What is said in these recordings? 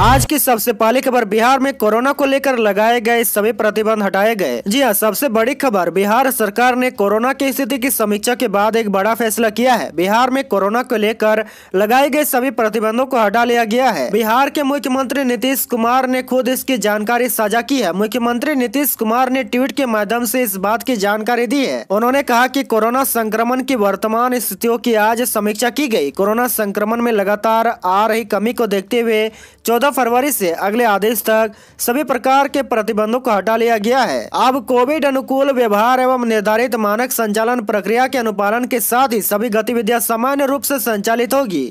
आज की सबसे पहली खबर बिहार में कोरोना को लेकर लगाए गए सभी प्रतिबंध हटाए गए जी हाँ सबसे बड़ी खबर बिहार सरकार ने कोरोना की स्थिति की समीक्षा के बाद एक बड़ा फैसला किया है बिहार में कोरोना को लेकर लगाए गए सभी प्रतिबंधों को हटा लिया गया है बिहार के मुख्यमंत्री नीतीश कुमार ने खुद इसकी जानकारी साझा की है मुख्यमंत्री नीतीश कुमार ने ट्वीट के माध्यम ऐसी इस बात की जानकारी दी है उन्होंने कहा की कोरोना संक्रमण की वर्तमान स्थितियों की आज समीक्षा की गयी कोरोना संक्रमण में लगातार आ रही कमी को देखते हुए चौदह 14 फरवरी से अगले आदेश तक सभी प्रकार के प्रतिबंधों को हटा लिया गया है अब कोविड अनुकूल व्यवहार एवं निर्धारित मानक संचालन प्रक्रिया के अनुपालन के साथ ही सभी गतिविधियां सामान्य रूप से संचालित होगी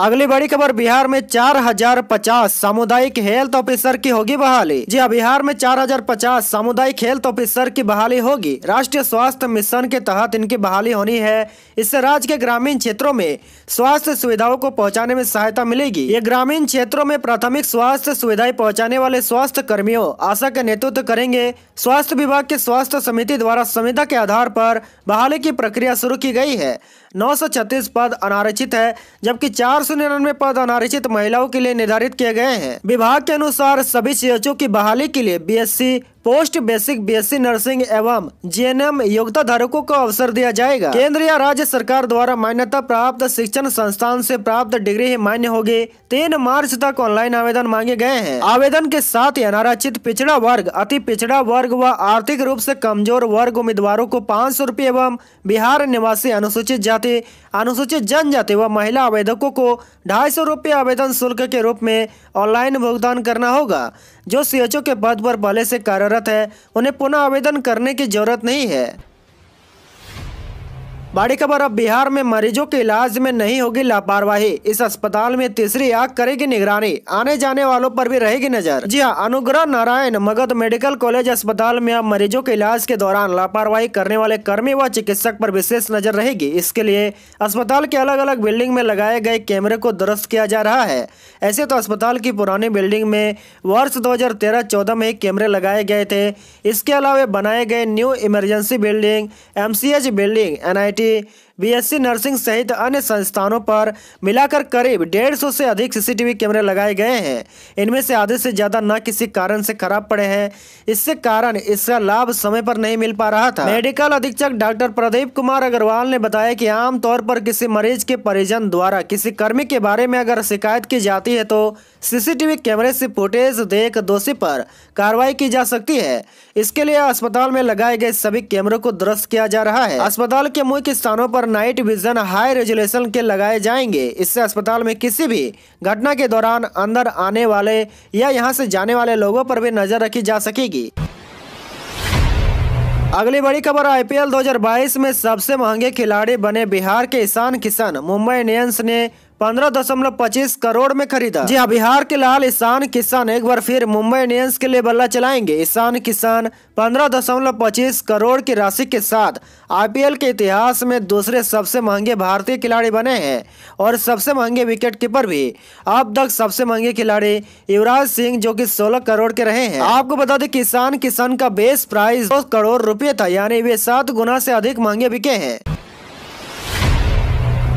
अगली बड़ी खबर बिहार में 4050 सामुदायिक हेल्थ ऑफिसर की होगी बहाली जी हाँ, बिहार में 4050 सामुदायिक हेल्थ ऑफिसर की बहाली होगी राष्ट्रीय स्वास्थ्य मिशन के तहत इनकी बहाली होनी है इससे राज्य के ग्रामीण क्षेत्रों में स्वास्थ्य सुविधाओं को पहुंचाने में सहायता मिलेगी ये ग्रामीण क्षेत्रों में प्राथमिक स्वास्थ्य सुविधाएं पहुँचाने वाले स्वास्थ्य कर्मियों आशा का नेतृत्व करेंगे स्वास्थ्य विभाग के स्वास्थ्य समिति द्वारा संविधा के आधार पर बहाली की प्रक्रिया शुरू की गई है नौ पद अनारक्षित है जबकि चार निन्यानवे पद अनारिचित महिलाओं के लिए निर्धारित किए गए हैं विभाग के अनुसार सभी सीएचओ की बहाली के लिए B post basic BSc nursing एवं जीएनएम योग्यता धारकों को अवसर दिया जाएगा केंद्र या राज्य सरकार द्वारा मान्यता प्राप्त शिक्षण संस्थान से प्राप्त डिग्री ही मान्य होगी तीन मार्च तक ऑनलाइन आवेदन मांगे गए हैं आवेदन के साथ ही अनारक्षित पिछड़ा वर्ग अति पिछड़ा वर्ग व आर्थिक रूप ऐसी कमजोर वर्ग उम्मीदवारों को पाँच सौ एवं बिहार निवासी अनुसूचित जाति अनुसूचित जनजाति व महिला आवेदकों को ढाई सौ आवेदन शुल्क के रूप में ऑनलाइन भुगतान करना होगा जो सीएचओ के पद पर पहले से कार्यरत जरूरत है उन्हें पुनः आवेदन करने की जरूरत नहीं है बड़ी खबर अब बिहार में मरीजों के इलाज में नहीं होगी लापरवाही इस अस्पताल में तीसरी आग करेगी निगरानी आने जाने वालों पर भी रहेगी नजर जी हाँ अनुग्रह नारायण मगध मेडिकल कॉलेज अस्पताल में अब मरीजों के इलाज के दौरान लापरवाही करने वाले कर्मी व चिकित्सक पर विशेष नजर रहेगी इसके लिए अस्पताल के अलग अलग बिल्डिंग में लगाए गए कैमरे को दुरुस्त किया जा रहा है ऐसे तो अस्पताल की पुरानी बिल्डिंग में वर्ष दो हजार में कैमरे लगाए गए थे इसके अलावा बनाए गए new emergency building M building N day BSc nursing सहित अन्य संस्थानों पर मिलाकर करीब डेढ़ सौ से अधिक सीसीटीवी कैमरे लगाए गए हैं इनमें से आधे से ज़्यादा न किसी कारण से खराब पड़े हैं इससे कारण इसका लाभ समय पर नहीं मिल पा रहा था मेडिकल अधीक्षक डॉक्टर प्रदीप कुमार अग्रवाल ने बताया की आमतौर पर किसी मरीज के परिजन द्वारा किसी कर्मी के बारे में अगर शिकायत की जाती है तो सीसीटीवी कैमरे से फुटेज देख दोषी पर कार्रवाई की जा सकती है इसके लिए अस्पताल में लगाए गए सभी कैमरों को दुरुस्त किया जा रहा है अस्पताल के मुख्य स्थानों पर नाइट विजन हाई रेजोल्यूशन के लगाए जाएंगे इससे अस्पताल में किसी भी घटना के दौरान अंदर आने वाले या यहां से जाने वाले लोगों पर भी नजर रखी जा सकेगी अगली बड़ी खबर आईपीएल 2022 में सबसे महंगे खिलाड़ी बने बिहार के ईशान किशन मुंबई इंडियंस ने पंद्रह दशमलव पच्चीस करोड़ में खरीदा जी हाँ बिहार के लाल ईशान किसान एक बार फिर मुंबई इंडियंस के लिए बल्ला चलाएंगे ईशान किसान पंद्रह दशमलव पच्चीस करोड़ की राशि के साथ आईपीएल के इतिहास में दूसरे सबसे महंगे भारतीय खिलाड़ी बने हैं और सबसे महंगे विकेट कीपर भी अब तक सबसे महंगे खिलाड़ी युवराज सिंह जो की सोलह करोड़ के रहे हैं आपको बता दें किसान किसान का बेस प्राइस दो करोड़ रूपए था यानी वे सात गुना से अधिक महंगे बिके हैं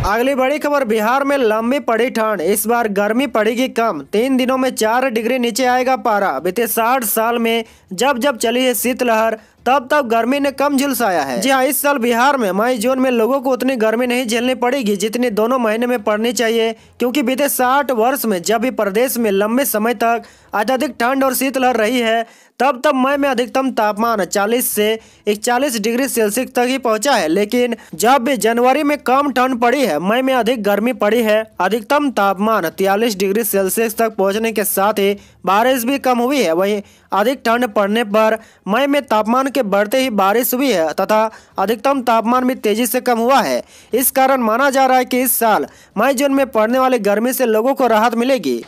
अगली बड़ी खबर बिहार में लंबी पड़ी ठंड इस बार गर्मी पड़ेगी कम तीन दिनों में चार डिग्री नीचे आएगा पारा बीते साठ साल में जब जब चली है शीतलहर तब तब गर्मी ने कम झुलसाया है जी हाँ इस साल बिहार में मई जून में लोगों को उतनी गर्मी नहीं झेलनी पड़ेगी जितनी दोनों महीने में पड़नी चाहिए क्योंकि बीते साठ वर्ष में जब भी प्रदेश में लंबे समय तक अत्यधिक ठंड और शीतलहर रही है तब तब मई में अधिकतम तापमान 40 से 41 डिग्री सेल्सियस तक ही पहुंचा है लेकिन जब भी जनवरी में कम ठंड पड़ी है मई में अधिक गर्मी पड़ी है अधिकतम तापमान 43 डिग्री सेल्सियस तक पहुंचने के साथ ही बारिश भी कम हुई है वहीं अधिक ठंड पड़ने पर मई में तापमान के बढ़ते ही बारिश हुई है तथा अधिकतम तापमान भी तेजी से कम हुआ है इस कारण माना जा रहा है कि इस साल मई जून में पड़ने वाली गर्मी से लोगों को राहत मिलेगी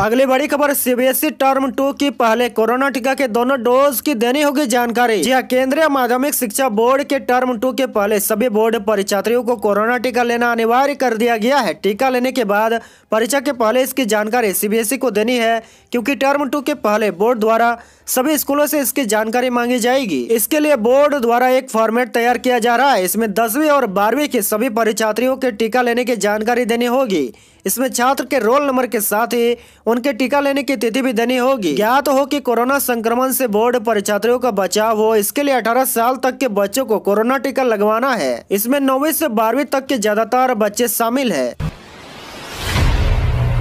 अगली बड़ी खबर सीबीएसई टर्म टू की पहले कोरोना टीका के दोनों डोज की देनी होगी जानकारी जी हाँ, केंद्रीय माध्यमिक शिक्षा बोर्ड के टर्म टू के पहले सभी बोर्ड परीक्षार्थियों को कोरोना टीका लेना अनिवार्य कर दिया गया है टीका लेने के बाद परीक्षा के पहले इसकी जानकारी सीबीएसई e को देनी है क्योंकि टर्म टू के पहले बोर्ड द्वारा सभी स्कूलों से इसकी जानकारी मांगी जाएगी इसके लिए बोर्ड द्वारा एक फॉर्मेट तैयार किया जा रहा है इसमें दसवीं और बारहवीं के सभी परीक्षार्थियों के टीका लेने की जानकारी देनी होगी इसमें छात्र के रोल नंबर के साथ ही उनके टीका लेने की तिथि भी देनी होगी ज्ञात हो कि कोरोना संक्रमण से बोर्ड पर छात्रों का बचाव हो इसके लिए 18 साल तक के बच्चों को कोरोना टीका लगवाना है इसमें नौवीं से बारहवीं तक के ज्यादातर बच्चे शामिल है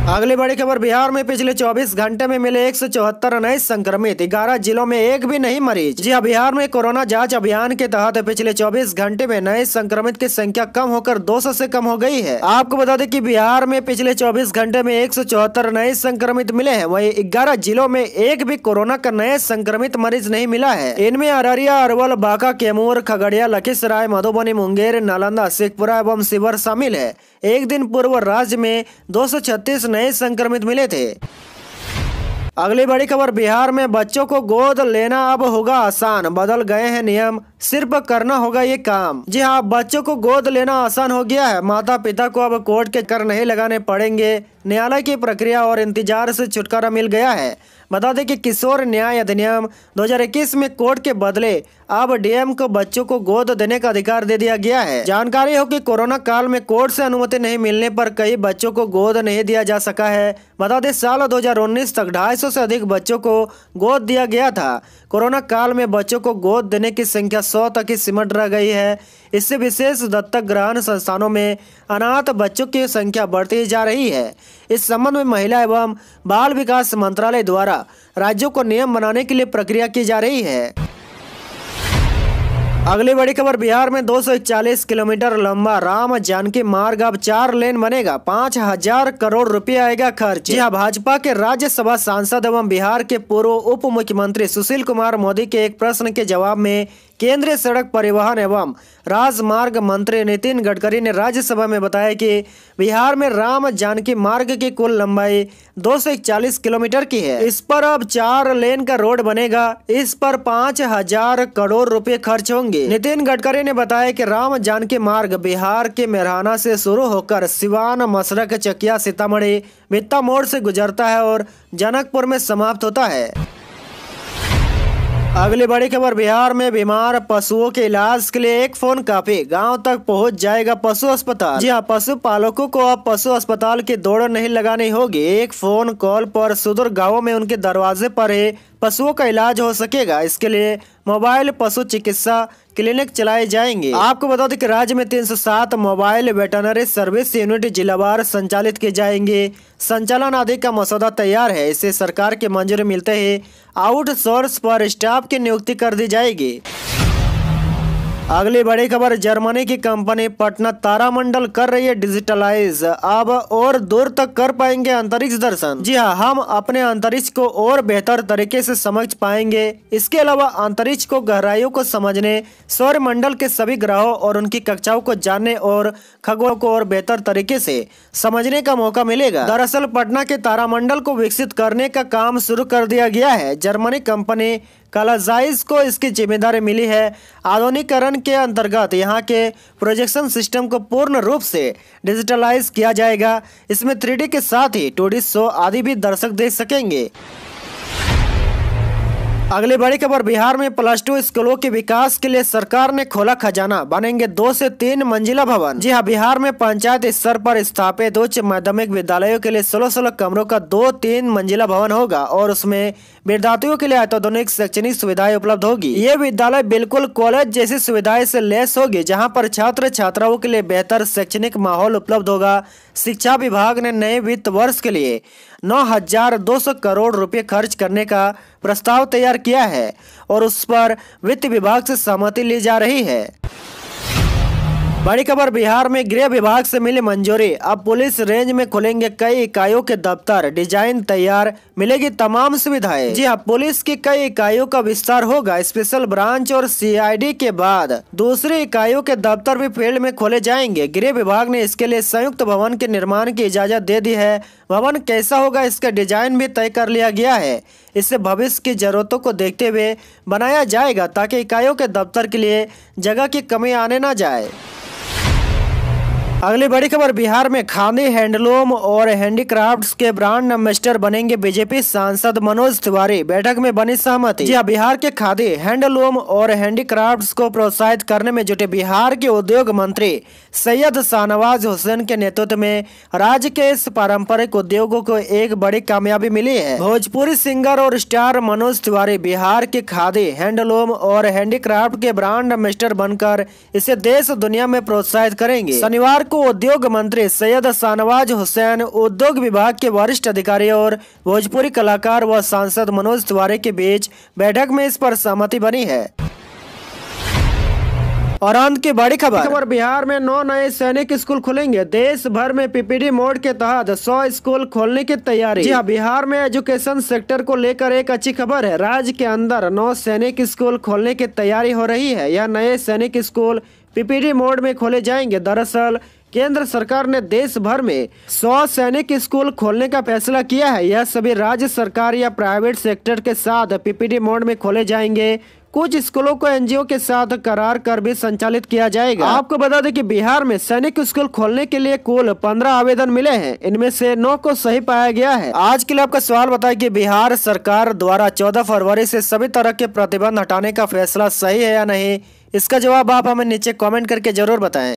अगली बड़ी खबर बिहार में पिछले 24 घंटे में मिले एक सौ चौहत्तर नए संक्रमित ग्यारह जिलों में एक भी नहीं मरीज जी हाँ बिहार में कोरोना जांच अभियान के तहत पिछले 24 घंटे में नए संक्रमित की संख्या कम होकर 200 से कम हो गई है आपको बता दें कि बिहार में पिछले 24 घंटे में एक नए संक्रमित मिले हैं वही ग्यारह जिलों में एक भी कोरोना का नए संक्रमित मरीज नहीं मिला है इनमें अररिया अरवल बांका कैमूर खगड़िया लखीसराय मधुबनी मुंगेर नालंदा शेखपुरा एवं शिवर शामिल है एक दिन पूर्व राज्य में दो नए संक्रमित मिले थे अगली बड़ी खबर बिहार में बच्चों को गोद लेना अब होगा आसान बदल गए हैं नियम सिर्फ करना होगा ये काम जी हाँ बच्चों को गोद लेना आसान हो गया है माता पिता को अब कोर्ट के कर नहीं लगाने पड़ेंगे न्यायालय की प्रक्रिया और इंतजार से छुटकारा मिल गया है बता दें कि किशोर न्याय अधिनियम 2021 में कोर्ट के बदले अब डीएम को बच्चों को गोद देने का अधिकार दे दिया गया है जानकारी हो कि कोरोना काल में कोर्ट से अनुमति नहीं मिलने पर कई बच्चों को गोद नहीं दिया जा सका है बता दें साल 2019 तक 250 से अधिक बच्चों को गोद दिया गया था कोरोना काल में बच्चों को गोद देने की संख्या सौ तक ही सिमट रह गई है इससे विशेष दत्तक ग्रहण संस्थानों में अनाथ बच्चों की संख्या बढ़ती जा रही है इस संबंध में महिला एवं बाल विकास मंत्रालय द्वारा राज्यों को नियम बनाने के लिए प्रक्रिया की जा रही है अगली बड़ी खबर बिहार में 241 किलोमीटर लंबा राम जानकी मार्ग अब चार लेन बनेगा पाँच हजार करोड़ रुपए आएगा खर्च यह हाँ, भाजपा के राज्यसभा सांसद एवं बिहार के पूर्व उप मुख्यमंत्री सुशील कुमार मोदी के एक प्रश्न के जवाब में केंद्रीय सड़क परिवहन एवं राजमार्ग मंत्री नितिन गडकरी ने राज्यसभा में बताया कि बिहार में राम जानकी मार्ग की कुल लंबाई 240 किलोमीटर की है इस पर अब चार लेन का रोड बनेगा इस पर पाँच हजार करोड़ रुपए खर्च होंगे नितिन गडकरी ने बताया कि राम जानकी मार्ग बिहार के मेहराना से शुरू होकर सिवान मसरक चकिया सीतामढ़ी मित्ता मोड़ से गुजरता है और जनकपुर में समाप्त होता है अगली बड़ी खबर बिहार में बीमार पशुओं के इलाज के लिए एक फोन काफी गांव तक पहुंच जाएगा पशु अस्पताल जी हाँ पशु पालकों को अब पशु अस्पताल की दौड़ नहीं लगानी होगी एक फोन कॉल पर सुदूर गांवों में उनके दरवाजे पर ही पशुओं का इलाज हो सकेगा इसके लिए मोबाइल पशु चिकित्सा क्लिनिक चलाए जाएंगे आपको बता दें कि राज्य में 307 मोबाइल वेटनरी सर्विस यूनिट जिलावार संचालित किए जाएंगे संचालन आदि का मसौदा तैयार है इसे सरकार के मंजूरी मिलते ही आउटसोर्स पर स्टाफ की नियुक्ति कर दी जाएगी अगली बड़ी खबर जर्मनी की कंपनी पटना तारामंडल कर रही है डिजिटलाइज अब और दूर तक कर पाएंगे अंतरिक्ष दर्शन जी हाँ हम अपने अंतरिक्ष को और बेहतर तरीके से समझ पाएंगे इसके अलावा अंतरिक्ष को गहराइयों को समझने सौर मंडल के सभी ग्रहों और उनकी कक्षाओं को जानने और खगो को और बेहतर तरीके से समझने का मौका मिलेगा दरअसल पटना के तारामंडल को विकसित करने का काम शुरू कर दिया गया है जर्मनी कंपनी कलाजाइज को इसकी जिम्मेदारी मिली है आधुनिकरण के अंतर्गत यहाँ के प्रोजेक्शन सिस्टम को पूर्ण रूप से डिजिटलाइज किया जाएगा इसमें थ्री के साथ ही टू शो आदि भी दर्शक देख सकेंगे अगली बड़ी खबर बिहार में प्लस टू स्कूलों के विकास के लिए सरकार ने खोला खजाना बनेंगे दो से तीन मंजिला भवन जी हां बिहार में पंचायत स्तर पर स्थापित उच्च माध्यमिक विद्यालयों के लिए सोलह सोलह कमरों का दो तीन मंजिला भवन होगा और उसमें विद्यार्थियों के लिए अत्याधुनिक शैक्षणिक सुविधाएं उपलब्ध होगी ये विद्यालय बिल्कुल कॉलेज जैसी सुविधाएं से लेस होगी जहाँ पर छात्र छात्राओं के लिए बेहतर शैक्षणिक माहौल उपलब्ध होगा शिक्षा विभाग ने नए वित्त वर्ष के लिए नौ हजार दो सौ करोड़ रुपए खर्च करने का प्रस्ताव तैयार किया है और उस पर वित्त विभाग से सहमति ली जा रही है बड़ी खबर बिहार में गृह विभाग से मिली मंजूरी अब पुलिस रेंज में खुलेंगे कई इकाइयों के दफ्तर डिजाइन तैयार मिलेगी तमाम सुविधाएं जी हाँ पुलिस की कई इकाइयों का विस्तार होगा स्पेशल ब्रांच और सीआईडी के बाद दूसरी इकाइयों के दफ्तर भी फील्ड में खोले जाएंगे गृह विभाग ने इसके लिए संयुक्त भवन के निर्माण की इजाजत दे दी है भवन कैसा होगा इसका डिजाइन भी तय कर लिया गया है इसे भविष्य की जरूरतों को देखते हुए बनाया जाएगा ताकि इकाइयों के दफ्तर के लिए जगह की कमी आने न जाए अगली बड़ी खबर बिहार में खादी हैंडलूम और हैंडीक्राफ्ट्स के ब्रांड एम्बेसडर बनेंगे बीजेपी सांसद मनोज तिवारी बैठक में बनी सहमति जी हाँ, बिहार के खादी हैंडलूम और हैंडीक्राफ्ट्स को प्रोत्साहित करने में जुटे बिहार के उद्योग मंत्री सैयद शाहनवाज हुसैन के नेतृत्व में राज्य के इस पारंपरिक उद्योगों को एक बड़ी कामयाबी मिली है भोजपुरी सिंगर और स्टार मनोज तिवारी बिहार के खादी हैंडलूम और हैंडीक्राफ्ट के ब्रांड एम्बेसडर बनकर इसे देश दुनिया में प्रोत्साहित करेंगे शनिवार को उद्योग मंत्री सैयद शाहनवाज हुसैन उद्योग विभाग के वरिष्ठ अधिकारी और भोजपुरी कलाकार व सांसद मनोज तिवारी के बीच बैठक में इस पर सहमति बनी है और अंत की बड़ी खबर खबर बिहार में नौ नए सैनिक स्कूल खुलेंगे देश भर में पीपीडी मोड के तहत सौ स्कूल खोलने की तैयारी जी हाँ, बिहार में एजुकेशन सेक्टर को लेकर एक अच्छी खबर है राज्य के अंदर नौ सैनिक स्कूल खोलने की तैयारी हो रही है यह नए सैनिक स्कूल पीपीडी मोड में खोले जाएंगे दरअसल केंद्र सरकार ने देश भर में 100 सैनिक स्कूल खोलने का फैसला किया है यह सभी राज्य सरकार या प्राइवेट सेक्टर के साथ पीपीडी मोड में खोले जाएंगे कुछ स्कूलों को एनजीओ के साथ करार कर भी संचालित किया जाएगा आपको बता दें कि बिहार में सैनिक स्कूल खोलने के लिए कुल पंद्रह आवेदन मिले हैं इनमें से नौ को सही पाया गया है आज के लिए आपका सवाल बताए कि बिहार सरकार द्वारा चौदह फरवरी से सभी तरह के प्रतिबंध हटाने का फैसला सही है या नहीं इसका जवाब आप हमें नीचे कॉमेंट करके जरूर बताए